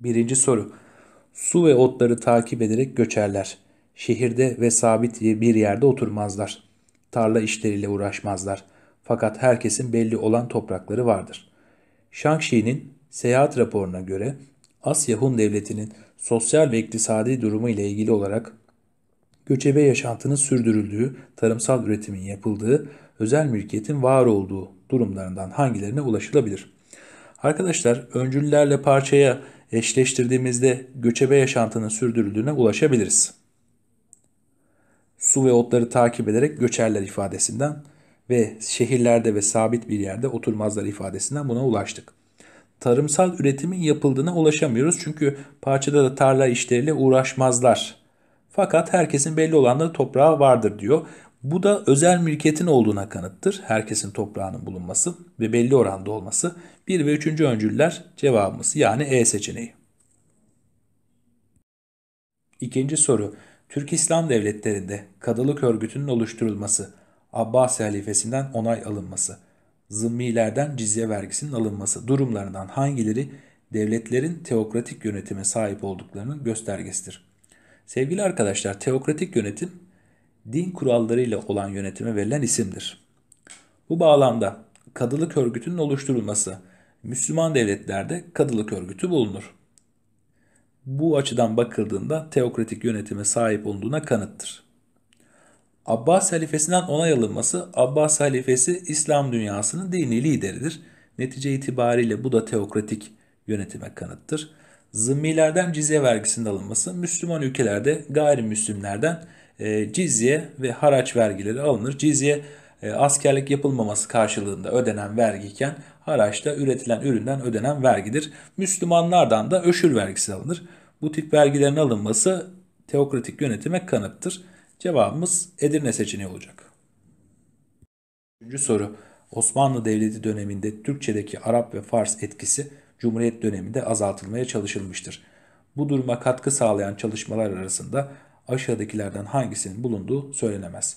Birinci soru. Su ve otları takip ederek göçerler. Şehirde ve sabit bir yerde oturmazlar. Tarla işleriyle uğraşmazlar. Fakat herkesin belli olan toprakları vardır. shang seyahat raporuna göre Asya Hun Devleti'nin sosyal ve iktisadi durumu ile ilgili olarak göçebe yaşantının sürdürüldüğü, tarımsal üretimin yapıldığı, özel mülkiyetin var olduğu durumlarından hangilerine ulaşılabilir? Arkadaşlar öncüllerle parçaya eşleştirdiğimizde göçebe yaşantının sürdürüldüğüne ulaşabiliriz. Su ve otları takip ederek göçerler ifadesinden ve şehirlerde ve sabit bir yerde oturmazlar ifadesinden buna ulaştık. Tarımsal üretimin yapıldığına ulaşamıyoruz çünkü parçada da tarla işleriyle uğraşmazlar. Fakat herkesin belli olanları toprağı vardır diyor. Bu da özel mülkiyetin olduğuna kanıttır. Herkesin toprağının bulunması ve belli oranda olması 1 ve 3. öncüller cevabımız yani E seçeneği. İkinci soru. Türk İslam devletlerinde kadılık örgütünün oluşturulması, Abbasi halifesinden onay alınması, zımmilerden cizye vergisinin alınması durumlarından hangileri devletlerin teokratik yönetime sahip olduklarının göstergesidir? Sevgili arkadaşlar, teokratik yönetim din kurallarıyla olan yönetime verilen isimdir. Bu bağlamda kadılık örgütünün oluşturulması, Müslüman devletlerde kadılık örgütü bulunur. Bu açıdan bakıldığında teokratik yönetime sahip olduğuna kanıttır. Abbas halifesinden onay alınması Abbas halifesi İslam dünyasının dini lideridir. Netice itibariyle bu da teokratik yönetime kanıttır. Zımmilerden cizye vergisinin alınması Müslüman ülkelerde gayrimüslimlerden e, cizye ve haraç vergileri alınır. Cizye e, askerlik yapılmaması karşılığında ödenen vergiyken haraçta üretilen üründen ödenen vergidir. Müslümanlardan da öşür vergisi alınır. Bu tip vergilerin alınması teokratik yönetime kanıttır. Cevabımız Edirne seçeneği olacak. Üçüncü soru. Osmanlı Devleti döneminde Türkçedeki Arap ve Fars etkisi Cumhuriyet döneminde azaltılmaya çalışılmıştır. Bu duruma katkı sağlayan çalışmalar arasında aşağıdakilerden hangisinin bulunduğu söylenemez.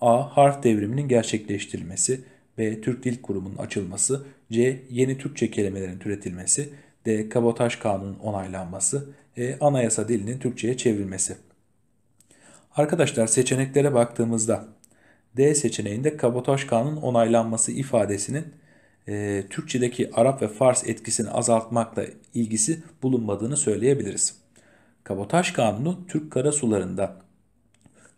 A. Harf devriminin gerçekleştirilmesi, B. Türk Dil Kurumu'nun açılması, C. Yeni Türkçe kelimelerin türetilmesi, D. Kabotaj Kanunu'nun onaylanması, E. Anayasa dilinin Türkçe'ye çevrilmesi. Arkadaşlar seçeneklere baktığımızda D seçeneğinde kabotaj kanunun onaylanması ifadesinin e, Türkçedeki Arap ve Fars etkisini azaltmakla ilgisi bulunmadığını söyleyebiliriz. Kabotaj kanunu Türk karasularında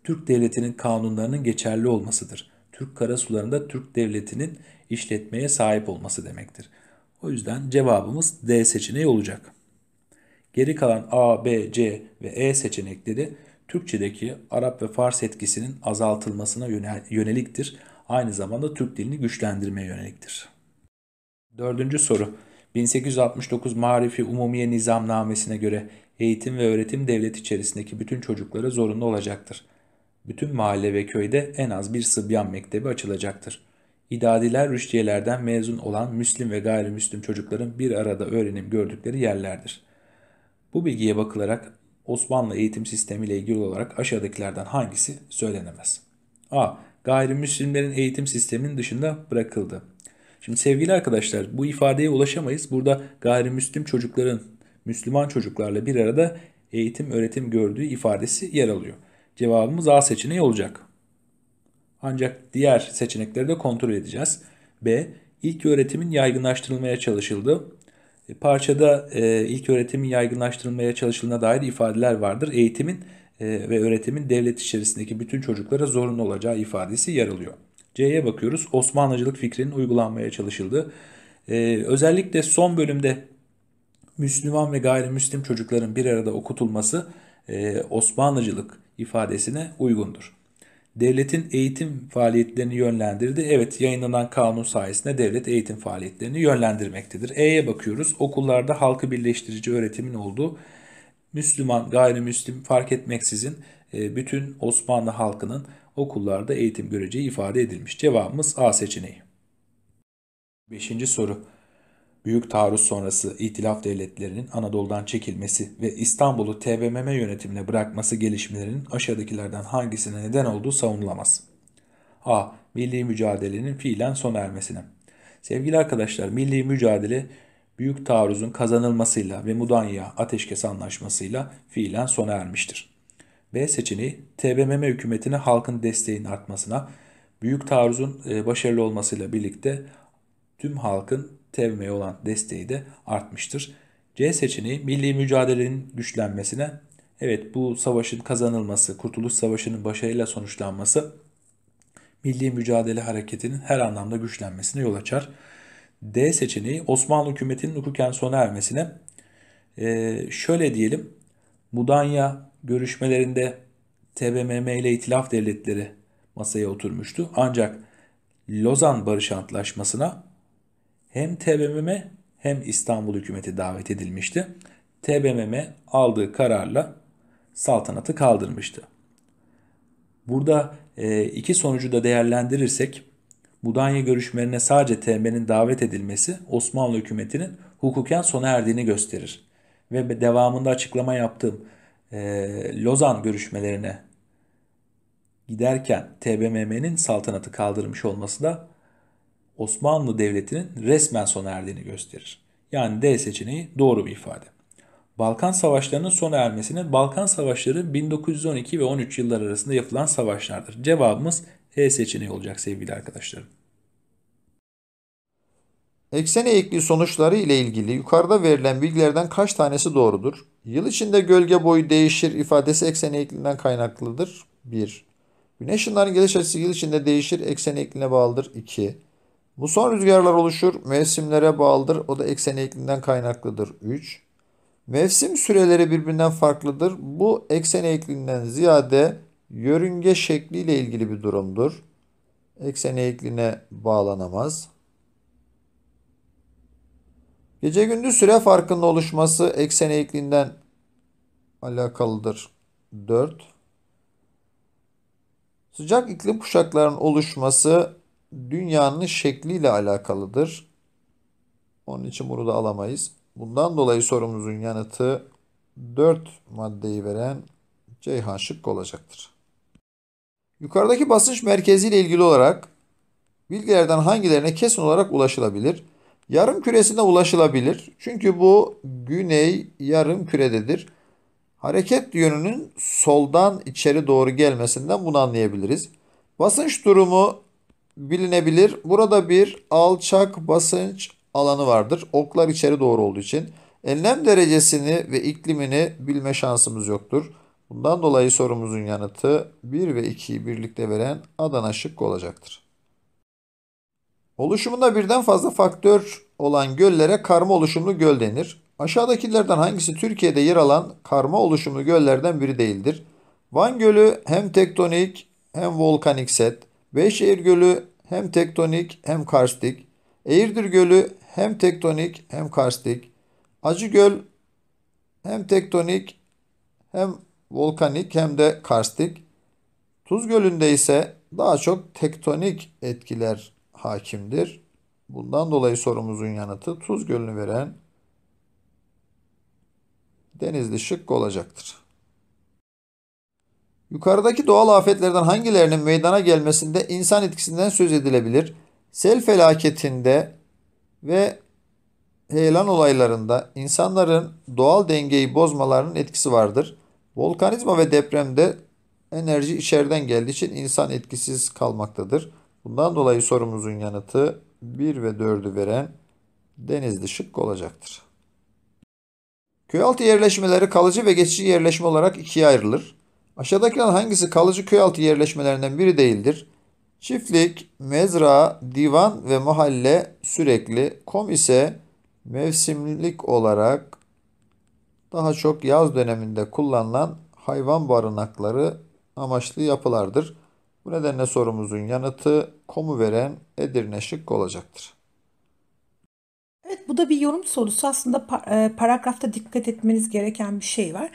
Türk devletinin kanunlarının geçerli olmasıdır. Türk karasularında Türk devletinin işletmeye sahip olması demektir. O yüzden cevabımız D seçeneği olacak. Geri kalan A, B, C ve E seçenekleri Türkçedeki Arap ve Fars etkisinin azaltılmasına yöneliktir. Aynı zamanda Türk dilini güçlendirmeye yöneliktir. Dördüncü soru. 1869 Marifi Umumiye Nizamnamesine göre eğitim ve öğretim devlet içerisindeki bütün çocuklara zorunlu olacaktır. Bütün mahalle ve köyde en az bir Sıbyan Mektebi açılacaktır. İdadiler rüştiyelerden mezun olan Müslim ve gayrimüslim çocukların bir arada öğrenim gördükleri yerlerdir. Bu bilgiye bakılarak Osmanlı eğitim sistemiyle ilgili olarak aşağıdakilerden hangisi söylenemez? A. Gayrimüslimlerin eğitim sisteminin dışında bırakıldı. Şimdi sevgili arkadaşlar bu ifadeye ulaşamayız. Burada gayrimüslim çocukların Müslüman çocuklarla bir arada eğitim öğretim gördüğü ifadesi yer alıyor. Cevabımız A seçeneği olacak. Ancak diğer seçenekleri de kontrol edeceğiz. B. İlk öğretimin yaygınlaştırılmaya çalışıldı. E, parçada e, ilk öğretimin yaygınlaştırılmaya çalışıldığına dair ifadeler vardır. Eğitimin e, ve öğretimin devlet içerisindeki bütün çocuklara zorunlu olacağı ifadesi yer alıyor. C'ye bakıyoruz. Osmanlıcılık fikrinin uygulanmaya çalışıldı. E, özellikle son bölümde Müslüman ve gayrimüslim çocukların bir arada okutulması e, Osmanlıcılık ifadesine uygundur. Devletin eğitim faaliyetlerini yönlendirdi. Evet yayınlanan kanun sayesinde devlet eğitim faaliyetlerini yönlendirmektedir. E'ye bakıyoruz. Okullarda halkı birleştirici öğretimin olduğu Müslüman, gayrimüslim fark etmeksizin e, bütün Osmanlı halkının okullarda eğitim göreceği ifade edilmiş. Cevabımız A seçeneği. Beşinci soru. Büyük taarruz sonrası İtilaf devletlerinin Anadolu'dan çekilmesi ve İstanbul'u TBMM yönetimine bırakması gelişmelerinin aşağıdakilerden hangisine neden olduğu savunulamaz. A. Milli mücadelenin fiilen sona ermesine. Sevgili arkadaşlar, milli mücadele büyük taarruzun kazanılmasıyla ve Mudanya Ateşkes Anlaşması'yla fiilen sona ermiştir. B seçeneği TBMM hükümetine halkın desteğinin artmasına, büyük taarruzun e, başarılı olmasıyla birlikte tüm halkın TBMM'ye olan desteği de artmıştır. C seçeneği milli mücadelenin güçlenmesine, evet bu savaşın kazanılması, Kurtuluş Savaşı'nın başarıyla sonuçlanması milli mücadele hareketinin her anlamda güçlenmesine yol açar. D seçeneği Osmanlı hükümetinin hukuken sona ermesine, ee, şöyle diyelim, Mudanya görüşmelerinde TBMM ile itilaf devletleri masaya oturmuştu. Ancak Lozan Barış Antlaşması'na hem TBMM'e hem İstanbul hükümeti davet edilmişti. TBMM e aldığı kararla saltanatı kaldırmıştı. Burada e, iki sonucu da değerlendirirsek Budanya görüşmelerine sadece TBMM'nin davet edilmesi Osmanlı hükümetinin hukuken sona erdiğini gösterir. Ve devamında açıklama yaptığım e, Lozan görüşmelerine giderken TBMM'nin saltanatı kaldırmış olması da Osmanlı Devleti'nin resmen sona erdiğini gösterir. Yani D seçeneği doğru bir ifade. Balkan Savaşları'nın sona ermesine Balkan Savaşları 1912 ve 13 yıllar arasında yapılan savaşlardır. Cevabımız E seçeneği olacak sevgili arkadaşlarım. Eksen eğikliği sonuçları ile ilgili yukarıda verilen bilgilerden kaç tanesi doğrudur? Yıl içinde gölge boyu değişir ifadesi eksen eğikliğinden kaynaklıdır. 1. Güneş ışınlarının geliş açısı yıl içinde değişir eksen eğikliğine bağlıdır. 2. Bu son rüzgarlar oluşur, mevsimlere bağlıdır. O da eksen eğikliğinden kaynaklıdır. 3. Mevsim süreleri birbirinden farklıdır. Bu eksen eğikliğinden ziyade yörünge şekliyle ilgili bir durumdur. Eksen eğikliğine bağlanamaz. Gece gündüz süre farkının oluşması eksen eğikliğinden alakalıdır. 4. Sıcak iklim kuşaklarının oluşması dünyanın şekliyle alakalıdır. Onun için bunu da alamayız. Bundan dolayı sorumuzun yanıtı 4 maddeyi veren Ceyhan şıkkı olacaktır. Yukarıdaki basınç merkezi ile ilgili olarak bilgilerden hangilerine kesin olarak ulaşılabilir? Yarım küresine ulaşılabilir. Çünkü bu güney yarım kürededir. Hareket yönünün soldan içeri doğru gelmesinden bunu anlayabiliriz. Basınç durumu bilinebilir. Burada bir alçak basınç alanı vardır. Oklar içeri doğru olduğu için enlem derecesini ve iklimini bilme şansımız yoktur. Bundan dolayı sorumuzun yanıtı 1 ve 2'yi birlikte veren Adana şıkkı olacaktır. Oluşumunda birden fazla faktör olan göllere karma oluşumlu göl denir. Aşağıdakilerden hangisi Türkiye'de yer alan karma oluşumlu göllerden biri değildir? Van Gölü hem tektonik hem volkanik set, Beyşehir Gölü hem tektonik hem karstik. Eğirdir Gölü hem tektonik hem karstik. Acıgöl hem tektonik hem volkanik hem de karstik. Tuz Gölü'nde ise daha çok tektonik etkiler hakimdir. Bundan dolayı sorumuzun yanıtı Tuz Gölü'nü veren Denizli şık olacaktır. Yukarıdaki doğal afetlerden hangilerinin meydana gelmesinde insan etkisinden söz edilebilir? Sel felaketinde ve heyelan olaylarında insanların doğal dengeyi bozmalarının etkisi vardır. Volkanizma ve depremde enerji içeriden geldiği için insan etkisiz kalmaktadır. Bundan dolayı sorumuzun yanıtı 1 ve 4'ü veren Denizli şık olacaktır. Köyaltı yerleşmeleri kalıcı ve geçici yerleşme olarak ikiye ayrılır. Aşağıdakilerden hangisi kalıcı köyaltı yerleşmelerinden biri değildir? Çiftlik, mezra, divan ve mahalle sürekli. Kom ise mevsimlik olarak daha çok yaz döneminde kullanılan hayvan barınakları amaçlı yapılardır. Bu nedenle sorumuzun yanıtı komu veren Edirne şık olacaktır bu da bir yorum sorusu aslında e, paragrafta dikkat etmeniz gereken bir şey var.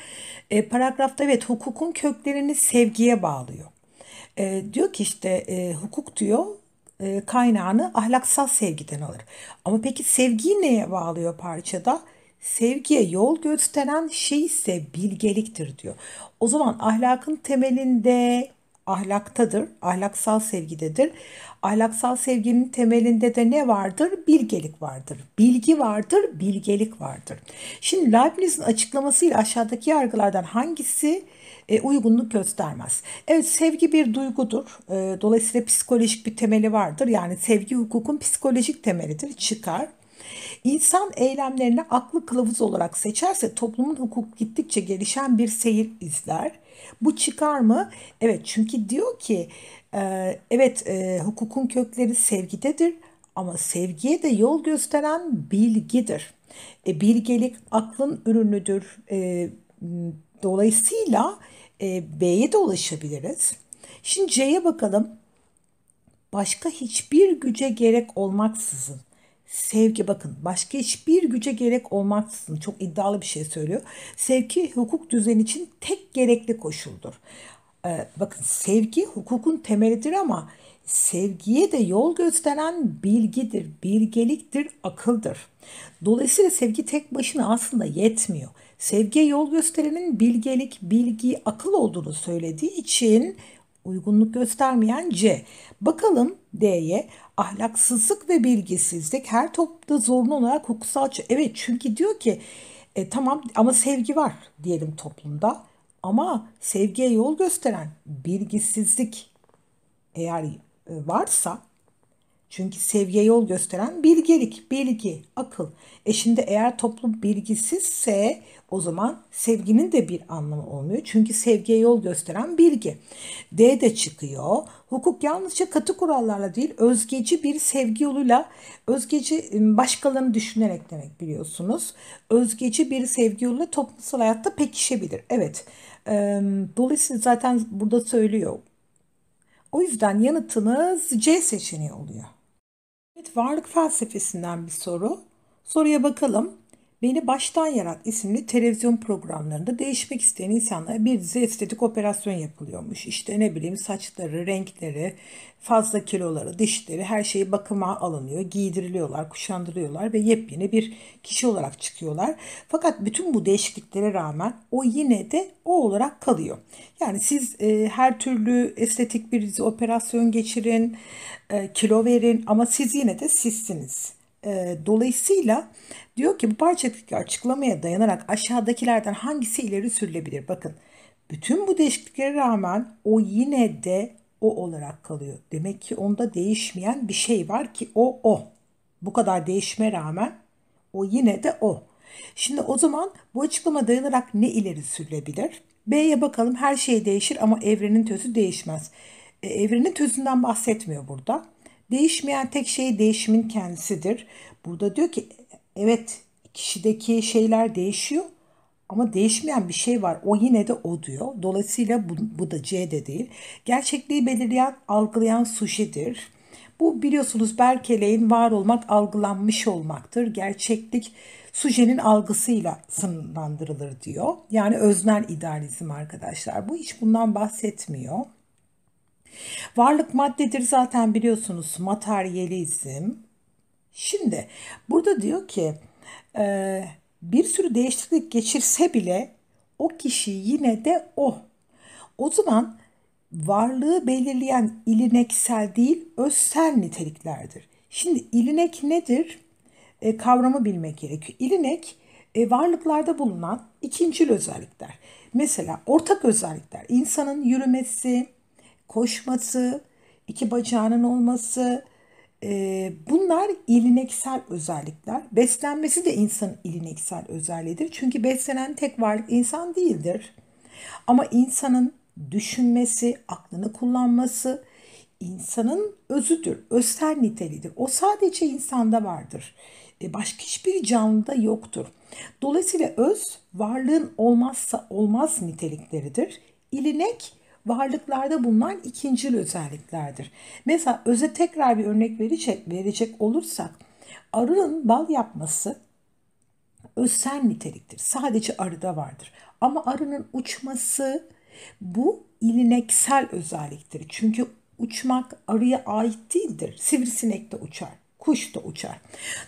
E, paragrafta evet hukukun köklerini sevgiye bağlıyor. E, diyor ki işte hukuk diyor kaynağını ahlaksal sevgiden alır. Ama peki sevgiyi neye bağlıyor parçada? Sevgiye yol gösteren şey ise bilgeliktir diyor. O zaman ahlakın temelinde ahlaktadır, ahlaksal sevgidedir. Ahlaksal sevginin temelinde de ne vardır? Bilgelik vardır. Bilgi vardır, bilgelik vardır. Şimdi Leibniz'in açıklamasıyla aşağıdaki yargılardan hangisi e, uygunluk göstermez. Evet sevgi bir duygudur. E, dolayısıyla psikolojik bir temeli vardır. Yani sevgi hukukun psikolojik temelidir. Çıkar. İnsan eylemlerini aklı kılavuz olarak seçerse toplumun hukuk gittikçe gelişen bir seyir izler. Bu çıkar mı? Evet çünkü diyor ki e, evet e, hukukun kökleri sevgidedir ama sevgiye de yol gösteren bilgidir. E, bilgelik aklın ürünüdür. E, dolayısıyla e, B'ye de ulaşabiliriz. Şimdi C'ye bakalım. Başka hiçbir güce gerek olmaksızın Sevgi bakın başka hiçbir güce gerek olmaksızın çok iddialı bir şey söylüyor. Sevgi hukuk düzeni için tek gerekli koşuldur. Ee, bakın sevgi hukukun temelidir ama sevgiye de yol gösteren bilgidir, bilgeliktir, akıldır. Dolayısıyla sevgi tek başına aslında yetmiyor. Sevgiye yol gösterenin bilgelik, bilgi, akıl olduğunu söylediği için uygunluk göstermeyen C. Bakalım D'ye ahlaksızlık ve bilgisizlik her toplumda zorunlu olarak hukuksal... Evet çünkü diyor ki e, tamam ama sevgi var diyelim toplumda. Ama sevgiye yol gösteren bilgisizlik eğer e, varsa çünkü sevgiye yol gösteren bilgelik, bilgi, akıl. E şimdi eğer toplum bilgisizse o zaman sevginin de bir anlamı olmuyor. Çünkü sevgiye yol gösteren bilgi. D de çıkıyor. Hukuk yalnızca katı kurallarla değil, özgeci bir sevgi yoluyla, özgeci ıı, başkalarını düşünerek demek biliyorsunuz. Özgeci bir sevgi yoluyla toplumsal hayatta pekişebilir. Evet, dolayısıyla zaten burada söylüyor. O yüzden yanıtınız C seçeneği oluyor varlık felsefesinden bir soru. Soruya bakalım. Beni Baştan Yarat isimli televizyon programlarında değişmek isteyen insanlara bir dizi estetik operasyon yapılıyormuş. İşte ne bileyim saçları, renkleri, fazla kiloları, dişleri her şeyi bakıma alınıyor. Giydiriliyorlar, kuşandırıyorlar ve yepyeni bir kişi olarak çıkıyorlar. Fakat bütün bu değişikliklere rağmen o yine de o olarak kalıyor. Yani siz e, her türlü estetik bir dizi operasyon geçirin, e, kilo verin ama siz yine de sizsiniz. E, dolayısıyla diyor ki bu parçadaki açıklamaya dayanarak aşağıdakilerden hangisi ileri sürülebilir? Bakın bütün bu değişikliklere rağmen o yine de o olarak kalıyor. Demek ki onda değişmeyen bir şey var ki o o. Bu kadar değişme rağmen o yine de o. Şimdi o zaman bu açıklama dayanarak ne ileri sürülebilir? B'ye bakalım her şey değişir ama evrenin tözü değişmez. E, evrenin tözünden bahsetmiyor burada. Değişmeyen tek şey değişimin kendisidir. Burada diyor ki evet kişideki şeyler değişiyor ama değişmeyen bir şey var. O yine de o diyor. Dolayısıyla bu, bu da C de değil. Gerçekliği belirleyen, algılayan suşidir. Bu biliyorsunuz berkeleyin var olmak algılanmış olmaktır. Gerçeklik sujenin algısıyla sınırlandırılır diyor. Yani öznel idealizm arkadaşlar. Bu hiç bundan bahsetmiyor. Varlık maddedir zaten biliyorsunuz materyalizm. Şimdi burada diyor ki e, bir sürü değişiklik geçirse bile o kişi yine de o. O zaman varlığı belirleyen ilineksel değil özsel niteliklerdir. Şimdi ilinek nedir? E, kavramı bilmek gerekiyor. İlinek e, varlıklarda bulunan ikincil özellikler. Mesela ortak özellikler. insanın yürümesi, koşması, iki bacağının olması, e, bunlar ilineksel özellikler. Beslenmesi de insanın ilineksel özelliğidir. Çünkü beslenen tek varlık insan değildir. Ama insanın düşünmesi, aklını kullanması insanın özüdür, özel nitelidir. O sadece insanda vardır. E, başka hiçbir canlıda yoktur. Dolayısıyla öz varlığın olmazsa olmaz nitelikleridir. İlinek varlıklarda bulunan ikincil özelliklerdir. Mesela öze tekrar bir örnek verecek, verecek olursak arının bal yapması özsel niteliktir. Sadece arıda vardır. Ama arının uçması bu ilineksel özelliktir. Çünkü uçmak arıya ait değildir. Sivrisinek de uçar, kuş da uçar.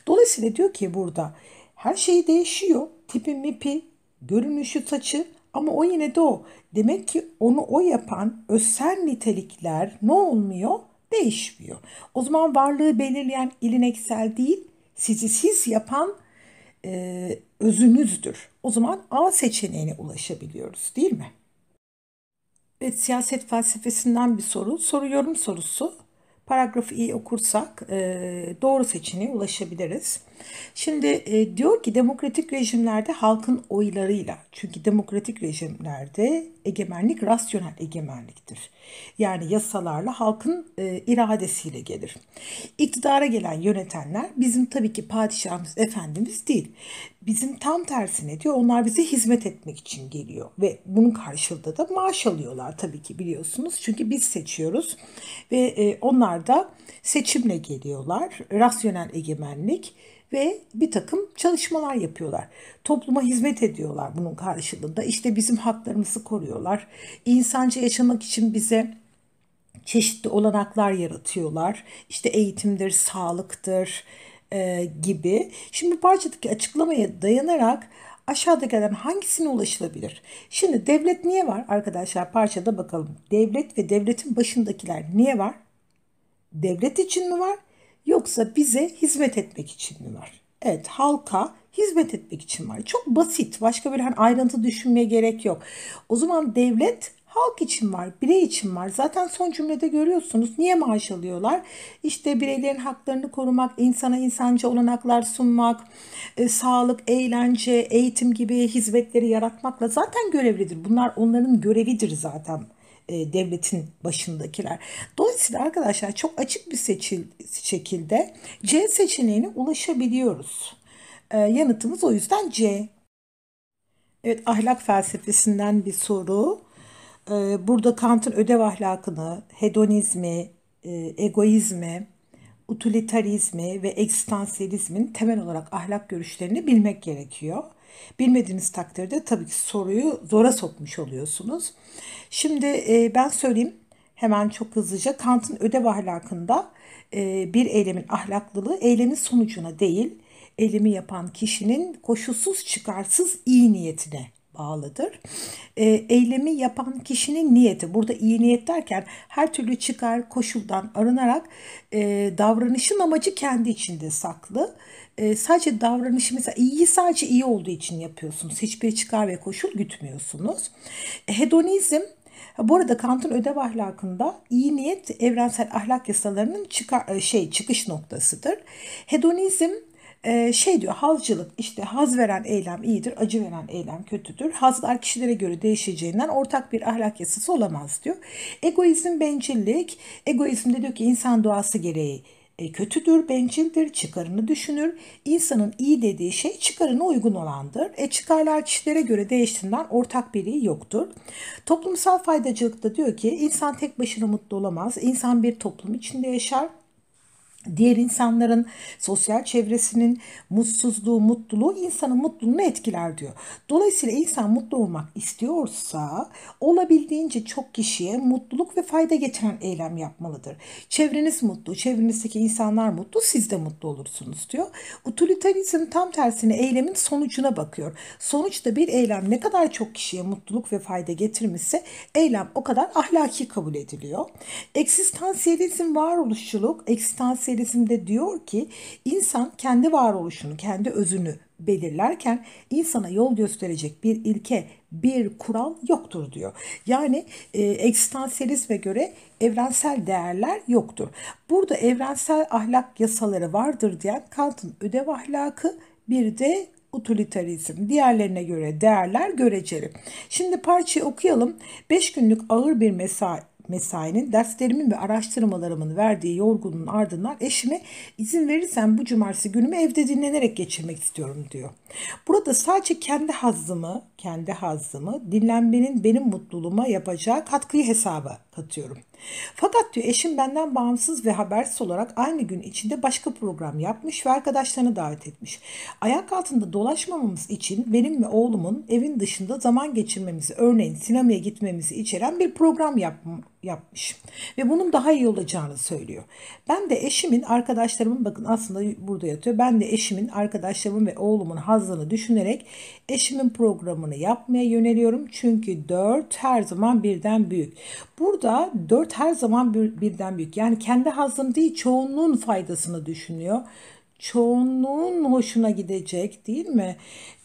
Dolayısıyla diyor ki burada her şey değişiyor. Tipi mipi, görünüşü, saçı ama o yine de o. Demek ki onu o yapan özsel nitelikler ne olmuyor? Değişmiyor. O zaman varlığı belirleyen ilineksel değil, sizi siz yapan e, özünüzdür. O zaman A seçeneğine ulaşabiliyoruz değil mi? Evet, siyaset felsefesinden bir soru. Soru yorum sorusu. Paragrafı iyi okursak e, doğru seçeneğe ulaşabiliriz. Şimdi e, diyor ki demokratik rejimlerde halkın oylarıyla çünkü demokratik rejimlerde egemenlik rasyonel egemenliktir. Yani yasalarla halkın e, iradesiyle gelir. İktidara gelen yönetenler bizim tabii ki padişahımız efendimiz değil. Bizim tam tersine diyor onlar bize hizmet etmek için geliyor ve bunun karşılığında da maaş alıyorlar tabii ki biliyorsunuz. Çünkü biz seçiyoruz ve e, onlar da seçimle geliyorlar. Rasyonel egemenlik ve bir takım çalışmalar yapıyorlar. Topluma hizmet ediyorlar bunun karşılığında. İşte bizim haklarımızı koruyorlar. İnsanca yaşamak için bize çeşitli olanaklar yaratıyorlar. İşte eğitimdir, sağlıktır e, gibi. Şimdi bu parçadaki açıklamaya dayanarak aşağıdakilerden hangisine ulaşılabilir? Şimdi devlet niye var arkadaşlar? Parçada bakalım. Devlet ve devletin başındakiler niye var? Devlet için mi var? yoksa bize hizmet etmek için mi var? Evet halka hizmet etmek için var. Çok basit. Başka böyle hani ayrıntı düşünmeye gerek yok. O zaman devlet halk için var, birey için var. Zaten son cümlede görüyorsunuz niye maaş alıyorlar? İşte bireylerin haklarını korumak, insana insanca olanaklar sunmak, e, sağlık, eğlence, eğitim gibi hizmetleri yaratmakla zaten görevlidir. Bunlar onların görevidir zaten. E, devletin başındakiler. Dolayısıyla arkadaşlar çok açık bir seçil, şekilde C seçeneğine ulaşabiliyoruz. E, yanıtımız o yüzden C. Evet ahlak felsefesinden bir soru. E, burada Kant'ın ödev ahlakını, hedonizmi, e, egoizmi, utilitarizmi ve eksistansiyelizmin temel olarak ahlak görüşlerini bilmek gerekiyor. Bilmediğiniz takdirde tabii ki soruyu zora sokmuş oluyorsunuz. Şimdi e, ben söyleyeyim hemen çok hızlıca Kant'ın ödev ahlakında e, bir eylemin ahlaklılığı eylemin sonucuna değil, eylemi yapan kişinin koşulsuz çıkarsız iyi niyetine ağlıdır. E, eylemi yapan kişinin niyeti, burada iyi niyet derken her türlü çıkar koşuldan arınarak e, davranışın amacı kendi içinde saklı. E, sadece davranışı mesela iyi sadece iyi olduğu için yapıyorsunuz. Hiçbir çıkar ve koşul gütmüyorsunuz. E, hedonizm bu arada Kant'ın ödev ahlakında iyi niyet evrensel ahlak yasalarının çıkar, e, şey çıkış noktasıdır. Hedonizm ee, şey diyor hazcılık işte haz veren eylem iyidir, acı veren eylem kötüdür. Hazlar kişilere göre değişeceğinden ortak bir ahlak yasası olamaz diyor. Egoizm bencillik. Egoizm de diyor ki insan doğası gereği e, kötüdür, bencildir, çıkarını düşünür. İnsanın iyi dediği şey çıkarına uygun olandır. E, çıkarlar kişilere göre değiştiğinden ortak biri yoktur. Toplumsal faydacılıkta diyor ki insan tek başına mutlu olamaz. İnsan bir toplum içinde yaşar. Diğer insanların sosyal çevresinin mutsuzluğu, mutluluğu insanın mutluluğunu etkiler diyor. Dolayısıyla insan mutlu olmak istiyorsa olabildiğince çok kişiye mutluluk ve fayda getiren eylem yapmalıdır. Çevreniz mutlu, çevrenizdeki insanlar mutlu, siz de mutlu olursunuz diyor. Utilitarizm tam tersine eylemin sonucuna bakıyor. Sonuçta bir eylem ne kadar çok kişiye mutluluk ve fayda getirmişse eylem o kadar ahlaki kabul ediliyor. Eksistansiyelizm varoluşçuluk, eksistansiyelizm serisinde diyor ki insan kendi varoluşunu, kendi özünü belirlerken insana yol gösterecek bir ilke, bir kural yoktur diyor. Yani e, eksistansiyelizme göre evrensel değerler yoktur. Burada evrensel ahlak yasaları vardır diyen Kant'ın ödev ahlakı bir de utilitarizm, diğerlerine göre değerler göreceli. Şimdi parçayı okuyalım. 5 günlük ağır bir mesai mesainin, derslerimin ve araştırmalarımın verdiği yorgunluğun ardından eşime izin verirsen bu cumartesi günümü evde dinlenerek geçirmek istiyorum diyor. Burada sadece kendi hazzımı, kendi hazzımı dinlenmenin benim mutluluğuma yapacağı katkıyı hesaba katıyorum. Fakat diyor eşim benden bağımsız ve habersiz olarak aynı gün içinde başka program yapmış ve arkadaşlarını davet etmiş. Ayak altında dolaşmamamız için benim ve oğlumun evin dışında zaman geçirmemizi, örneğin sinemaya gitmemizi içeren bir program yapmış yapmış ve bunun daha iyi olacağını söylüyor. Ben de eşimin arkadaşlarımın bakın aslında burada yatıyor. Ben de eşimin arkadaşlarımın ve oğlumun hazını düşünerek eşimin programını yapmaya yöneliyorum. Çünkü 4 her zaman birden büyük. Burada 4 4 her zaman bir, birden büyük. Yani kendi hazım değil çoğunluğun faydasını düşünüyor çoğunluğun hoşuna gidecek değil mi?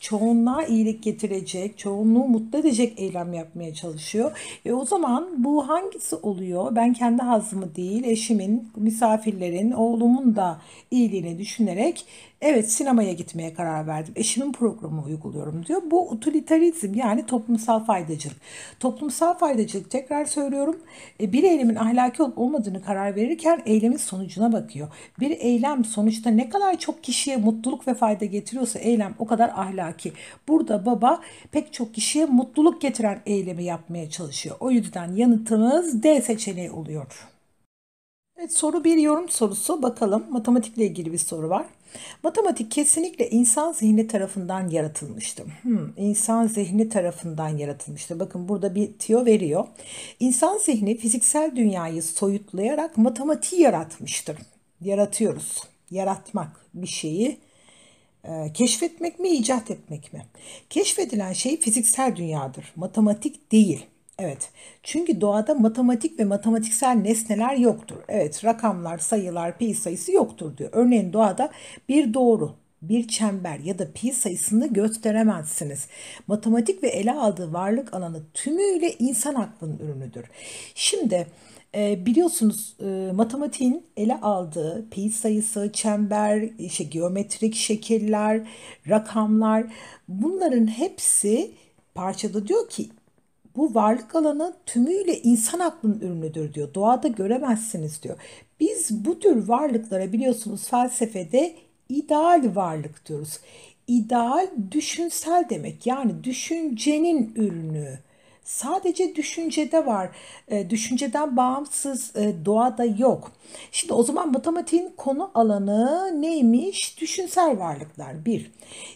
çoğunluğa iyilik getirecek, çoğunluğu mutlu edecek eylem yapmaya çalışıyor. E o zaman bu hangisi oluyor? Ben kendi hazımı değil, eşimin, misafirlerin, oğlumun da iyiliğini düşünerek evet sinemaya gitmeye karar verdim. Eşimin programı uyguluyorum diyor. Bu utilitarizm yani toplumsal faydacılık. Toplumsal faydacılık tekrar söylüyorum. E, bir eylemin ahlaki olup olmadığını karar verirken eylemin sonucuna bakıyor. Bir eylem sonuçta ne kadar çok kişiye mutluluk ve fayda getiriyorsa eylem o kadar ahlaki ki burada baba pek çok kişiye mutluluk getiren eylemi yapmaya çalışıyor. O yüzden yanıtımız D seçeneği oluyor. Evet, soru bir yorum sorusu. Bakalım matematikle ilgili bir soru var. Matematik kesinlikle insan zihni tarafından yaratılmıştı. Hmm, insan zihni tarafından yaratılmıştı. Bakın burada bir tiyo veriyor. İnsan zihni fiziksel dünyayı soyutlayarak matematiği yaratmıştır. Yaratıyoruz. Yaratmak bir şeyi ee, keşfetmek mi, icat etmek mi? Keşfedilen şey fiziksel dünyadır, matematik değil. Evet. Çünkü doğada matematik ve matematiksel nesneler yoktur. Evet, rakamlar, sayılar, pi sayısı yoktur diyor. Örneğin doğada bir doğru bir çember ya da pi sayısını gösteremezsiniz. Matematik ve ele aldığı varlık alanı tümüyle insan aklının ürünüdür. Şimdi e, biliyorsunuz e, matematiğin ele aldığı pi sayısı, çember, işte geometrik şekiller, rakamlar bunların hepsi parçada diyor ki bu varlık alanı tümüyle insan aklının ürünüdür diyor. Doğada göremezsiniz diyor. Biz bu tür varlıklara biliyorsunuz felsefede ideal varlık diyoruz. İdeal düşünsel demek yani düşüncenin ürünü. Sadece düşüncede var. E, düşünceden bağımsız e, doğada yok. Şimdi o zaman matematiğin konu alanı neymiş? Düşünsel varlıklar bir.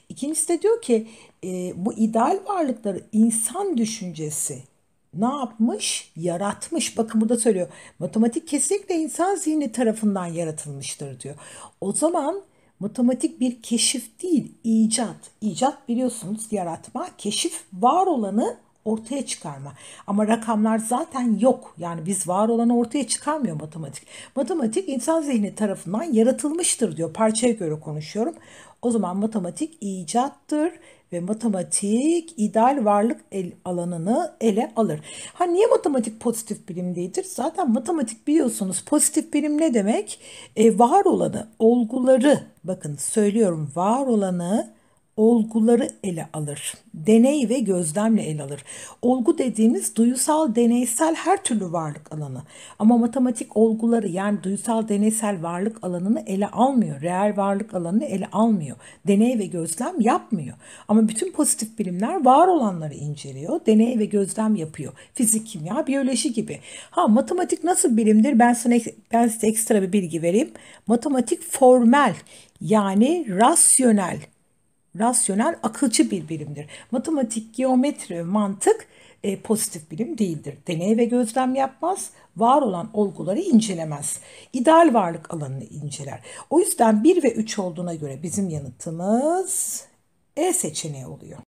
İkincisi de diyor ki e, bu ideal varlıkları insan düşüncesi ne yapmış? Yaratmış. Bakın burada söylüyor. Matematik kesinlikle insan zihni tarafından yaratılmıştır diyor. O zaman matematik bir keşif değil, icat. İcat biliyorsunuz yaratma, keşif var olanı ortaya çıkarma. Ama rakamlar zaten yok. Yani biz var olanı ortaya çıkarmıyor matematik. Matematik insan zihni tarafından yaratılmıştır diyor. Parçaya göre konuşuyorum. O zaman matematik icattır ve matematik ideal varlık el, alanını ele alır. Ha niye matematik pozitif bilimdedir? Zaten matematik biliyorsunuz pozitif bilim ne demek? E, var olanı, olguları bakın söylüyorum var olanı olguları ele alır. Deney ve gözlemle ele alır. Olgu dediğimiz duysal, deneysel her türlü varlık alanı. Ama matematik olguları yani duysal, deneysel varlık alanını ele almıyor. Reel varlık alanını ele almıyor. Deney ve gözlem yapmıyor. Ama bütün pozitif bilimler var olanları inceliyor. Deney ve gözlem yapıyor. Fizik, kimya, biyoloji gibi. Ha matematik nasıl bilimdir? Ben size ben size ekstra bir bilgi vereyim. Matematik formel yani rasyonel rasyonel, akılcı bir bilimdir. Matematik, geometri, mantık e, pozitif bilim değildir. Deney ve gözlem yapmaz, var olan olguları incelemez. İdeal varlık alanını inceler. O yüzden 1 ve 3 olduğuna göre bizim yanıtımız E seçeneği oluyor.